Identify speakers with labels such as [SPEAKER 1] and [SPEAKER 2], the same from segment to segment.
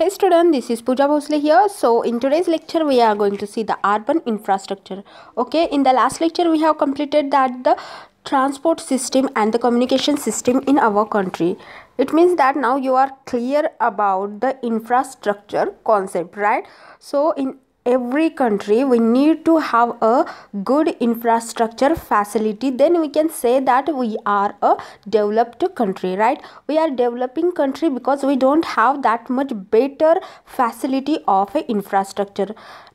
[SPEAKER 1] Hey student, this is Pooja Bhosle here. So in today's lecture, we are going to see the urban infrastructure. Okay, in the last lecture, we have completed that the transport system and the communication system in our country. It means that now you are clear about the infrastructure concept, right? So in every country we need to have a good infrastructure facility then we can say that we are a developed country right we are developing country because we don't have that much better facility of a infrastructure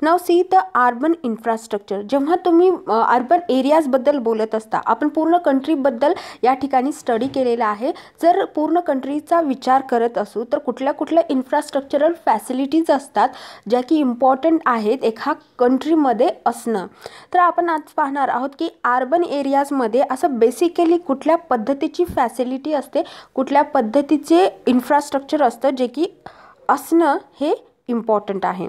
[SPEAKER 1] now see the urban infrastructure जेव्हा तुम्ही urban एरियाजबद्दल बोलत असता आपण पूर्ण कंट्रीबद्दल या ठिकाणी study केलेला आहे जर पूर्ण कंट्रीचा विचार करत असू तर कुठल्या कुठल्या इन्फ्रास्ट्रक्चरल फॅसिलिटीज असतात ज्या की इम्पॉर्टंट आहेत एका कंट्रीमध्ये असणं तर आपण आज पाहणार आहोत की अर्बन एरियाजमध्ये असं बेसिकली कुठल्या पद्धतीची फॅसिलिटी असते कुठल्या पद्धतीचे इन्फ्रास्ट्रक्चर असतं जे की असणं हे इम्पॉर्टंट आहे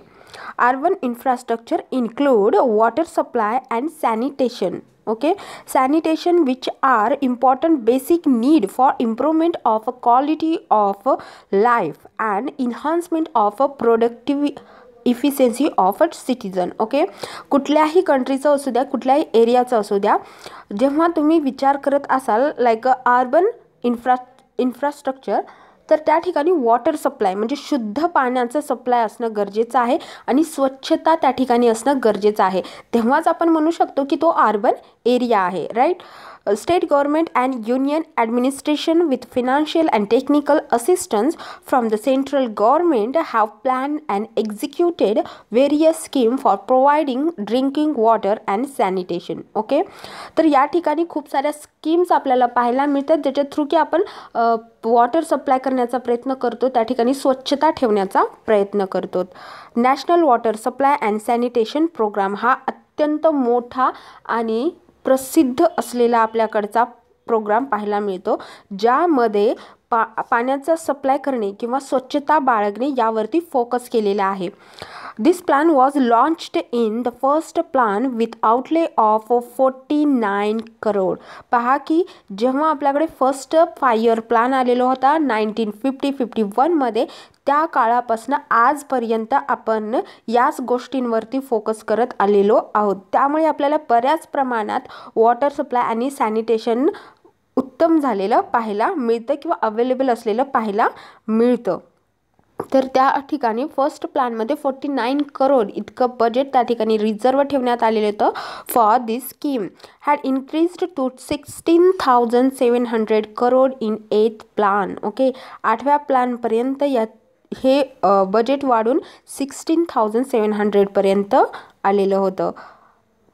[SPEAKER 1] urban infrastructure include water supply and sanitation okay sanitation which are important basic need for improvement of quality of life and enhancement of productive efficiency of a citizen okay कुठल्याही कंट्रीचं असू द्या कुठल्याही एरियाचं असू द्या जेव्हा तुम्ही विचार करत असाल लाईक अर्बन इन्फ्रा इन्फ्रास्ट्रक्चर तर त्या ठिकाणी वॉटर सप्लाय म्हणजे शुद्ध पाण्याचं सप्लाय असणं गरजेचं आहे आणि स्वच्छता त्या ठिकाणी असणं गरजेचं आहे तेव्हाच आपण म्हणू शकतो की तो अर्बन एरिया आहे right state government and union administration with financial and technical assistance from the central government have plan and executed various scheme for providing drinking water and sanitation okay तर या ठिकाणी खूप साऱ्या स्कीम्स आपल्याला पाहायला मिळतात ज्याच्या थ्रू की आपण वॉटर सप्लाय करण्याचा प्रयत्न करतो त्या ठिकाणी स्वच्छता ठेवण्याचा प्रयत्न करतो national water supply and sanitation programme हा अत्यंत मोठा आणि प्रसिद्ध असलेला आपल्याकडचा प्रोग्राम पाहायला मिळतो ज्यामध्ये पा पाण्याचा सप्लाय करणे किंवा स्वच्छता बाळगणे यावरती फोकस केलेला आहे this plan was launched in the first plan with outlay of forty nine crore पहा की जेव्हा आपल्याकडे फर्स्ट फायर प्लॅन आलेलो होता नाईन्टीन फिफ्टी फिफ्टी वनमध्ये त्या काळापासून आजपर्यंत आपण याच गोष्टींवरती फोकस करत आलेलो आहोत त्यामुळे आपल्याला बऱ्याच प्रमाणात वॉटर सप्लाय आणि सॅनिटेशन उत्तम झालेलं पाहायला मिळतं किंवा अवेलेबल असलेलं पाहायला मिळतं तर त्या ठिकाणी फर्स्ट प्लॅनमध्ये फोर्टी नाईन करोड इतकं बजेट त्या ठिकाणी रिझर्व ठेवण्यात आलेलं होतं for this scheme had increased to sixteen thousand seven hundred crore in eighth plan okay आठव्या प्लॅनपर्यंत या हे बजेट वाढून सिक्स्टीन थाउजंड सेवन हंड्रेडपर्यंत आलेलं होतं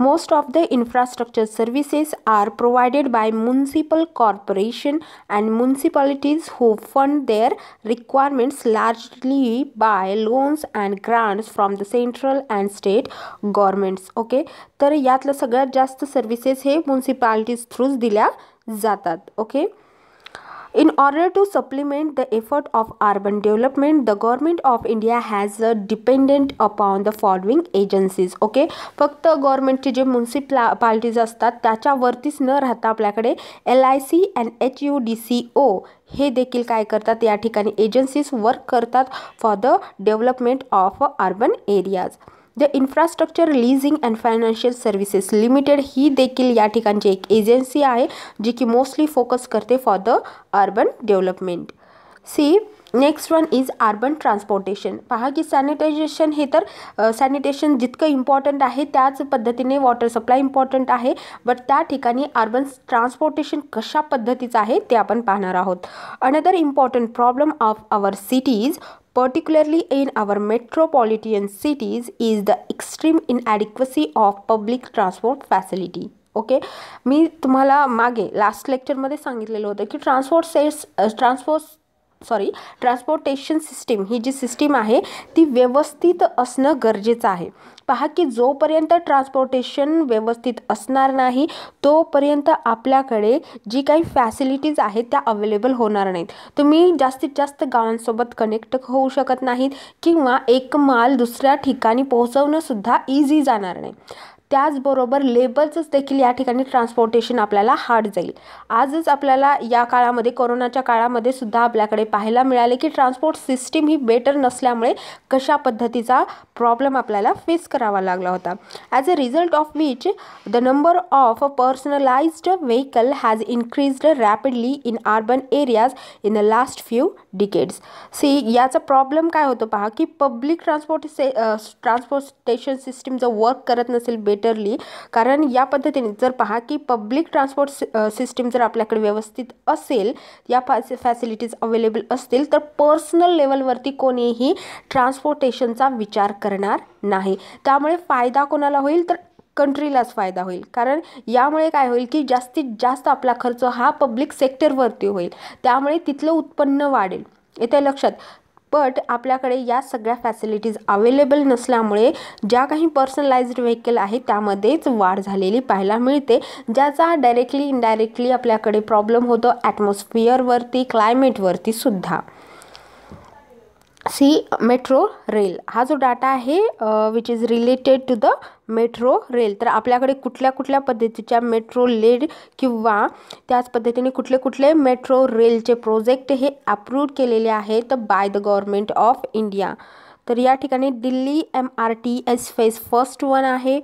[SPEAKER 1] Most of the infrastructure services are provided by municipal corporation and municipalities who fund their requirements largely by loans and grants from the central and state governments. okay? तर यातलं सगळ्यात जास्त services हे म्युन्सिपालिटीज थ्रूच दिल्या जातात okay? In order to supplement the effort of urban development, the government of India has a dependent upon the following agencies. Okay फक्त गव्हर्नमेंटचे जे म्युन्सिपाल्टीज असतात त्याच्यावरतीच न राहता आपल्याकडे L I C and H U D C O हे देखील काय करतात या ठिकाणी एजन्सीज वर्क करतात for the development of urban areas the infrastructure leasing and financial services limited ही देखील या ठिकाणची एक एजन्सी आहे जी की मोस्टली फोकस करते for the urban development see next one is urban transportation पहा की सॅनिटायझेशन हे तर सॅनिटेशन जितकं इम्पॉर्टंट आहे त्याच पद्धतीने वॉटर सप्लाय इम्पॉर्टंट आहे बट त्या ठिकाणी अर्बन ट्रान्सपोर्टेशन कशा पद्धतीचं आहे ते आपण पाहणार आहोत another important problem of our cities particularly in our metropolitan cities, is the extreme inadequacy of public transport facility. Okay मी तुम्हाला मागे लास्ट लेक्चरमध्ये सांगितलेलं होतं की transport sets transport sorry transportation system ही जी सिस्टीम आहे ती व्यवस्थित असणं गरजेचं आहे पहा की जोपर्यंत ट्रान्सपोर्टेशन व्यवस्थित असणार नाही तोपर्यंत आपल्याकडे जी काही फॅसिलिटीज आहेत त्या अवेलेबल होणार नाहीत तुम्ही जास्तीत जास्त गावांसोबत कनेक्ट होऊ शकत नाहीत किंवा एक माल दुसऱ्या ठिकाणी पोहोचवणंसुद्धा इझी जाणार नाही त्याचबरोबर लेबरचंच देखील या ठिकाणी ट्रान्सपोर्टेशन आपल्याला हार्ड जाईल आजच आपल्याला या काळामध्ये कोरोनाच्या काळामध्ये सुद्धा आपल्याकडे पाहायला मिळाले की ट्रान्सपोर्ट सिस्टीम ही बेटर नसल्यामुळे कशा पद्धतीचा प्रॉब्लेम आपल्याला फेस करावा लागला होता as a result of which the number of a personalized vehicle has increased rapidly in urban areas in the last few decades see याचा प्रॉब्लेम काय होतो पहा की पब्लिक ट्रान्सपोर्ट से ट्रान्सपोर्टेशन सिस्टीम जर वर्क करत नसेल बे बेटरली कारण या पद्धतीने जर पहा की पब्लिक ट्रान्सपोर्ट सिस्टीम जर आपल्याकडे व्यवस्थित असेल या फॅ फॅसिलिटीज अवेलेबल असतील तर पर्सनल लेवलवरती कोणीही ट्रान्सपोर्टेशनचा विचार करणार नाही त्यामुळे फायदा कोणाला होईल तर कंट्रीलाच फायदा होईल कारण यामुळे काय होईल की जास्तीत जास्त आपला खर्च हा पब्लिक सेक्टरवरती होईल त्यामुळे तिथलं उत्पन्न वाढेल येत्या लक्षात बट आपल्याकडे या सगळ्या फॅसिलिटीज अवेलेबल नसल्यामुळे ज्या काही पर्सनलाइज्ड व्हेकल आहे त्यामध्येच वाढ झालेली पाहायला मिळते ज्याचा डायरेक्टली इनडायरेक्टली आपल्याकडे प्रॉब्लेम होतो ॲटमॉस्फिअरवरती क्लायमेटवरती सुद्धा सी मेट्रो रेल हा जो डाटा आहे which is related to the metro rail तर आपल्याकडे कुठल्या कुठल्या पद्धतीच्या मेट्रो लेड किंवा त्याच पद्धतीने कुठले कुठले मेट्रो रेलचे प्रोजेक्ट हे अप्रूव्ह केलेले आहेत by the government of India तर या ठिकाणी Delhi M R T S phase first one आहे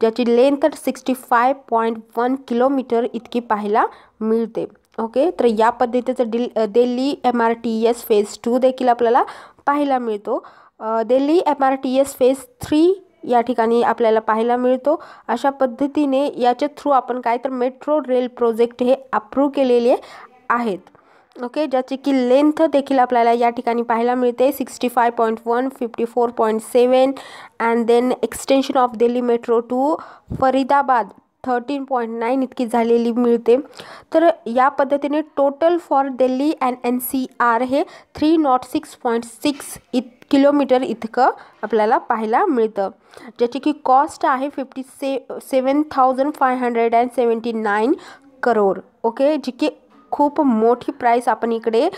[SPEAKER 1] ज्याची length sixty five point one kilometre इतकी पाहायला मिळते ओके तर या पद्धतीचं दिल Delhi M R T S phase two देखील आपल्याला पाहायला मिळतो Delhi M R T S phase three या ठिकाणी आपल्याला पाहायला मिळतो अशा पद्धतीने याच्या थ्रू आपण काय तर मेट्रो रेल प्रोजेक्ट हे अप्रूव्ह केलेले आहेत ओके ज्याची की लेंथ देखील आपल्याला या ठिकाणी पाहायला मिळते sixty five point one fifty four point seven and then extension of Delhi metro to Faridabad thirteen point nine इतकी झालेली मिळते तर या पद्धतीने total for Delhi and N C R हे three not six point six इत किलोमीटर इतकं आपल्याला पाहायला मिळतं ज्याची की कॉस्ट आहे फिफ्टी से seven thousand five hundred and seventy nine crore okay जी की खूप मोठी प्राईस आपण इकडे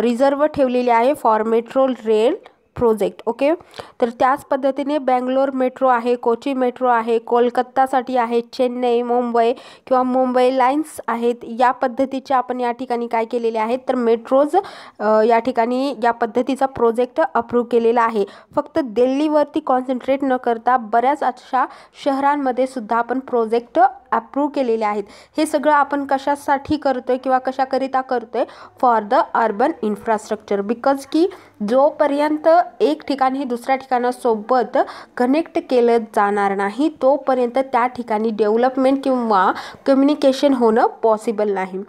[SPEAKER 1] रिझर्व ठेवलेली आहे for metro rail project okay तर त्याच पद्धतीने बँगलोर मेट्रो आहे कोची मेट्रो आहे कोलकत्तासाठी आहे चेन्नई मुंबई किंवा मुंबई लाईन्स आहेत या पद्धतीचे आपण या ठिकाणी काय केलेले आहेत तर मेट्रोज या ठिकाणी या पद्धतीचा प्रोजेक्ट अप्रूव्ह केलेला आहे फक्त दिल्लीवरती कॉन्सन्ट्रेट न करता बऱ्याच अशा शहरांमध्ये सुद्धा आपण प्रोजेक्ट अप्रूव केलेले आहेत हे सगळं आपण कशासाठी करतो आहे किंवा कशाकरिता करतो आहे for the urban infrastructure because की जोपर्यंत एक ठिकाण हे दुसऱ्या ठिकाणासोबत कनेक्ट केलं जाणार नाही तोपर्यंत त्या ठिकाणी डेव्हलपमेंट किंवा कम्युनिकेशन होणं पॉसिबल नाही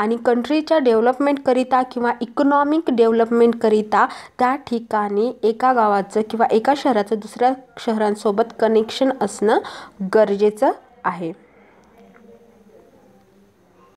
[SPEAKER 1] आणि कंट्रीच्या डेव्हलपमेंटकरिता किंवा इकॉनॉमिक डेव्हलपमेंटकरिता त्या ठिकाणी एका गावाचं किंवा एका शहराचं दुसऱ्या शहरांसोबत कनेक्शन असणं गरजेचं आहे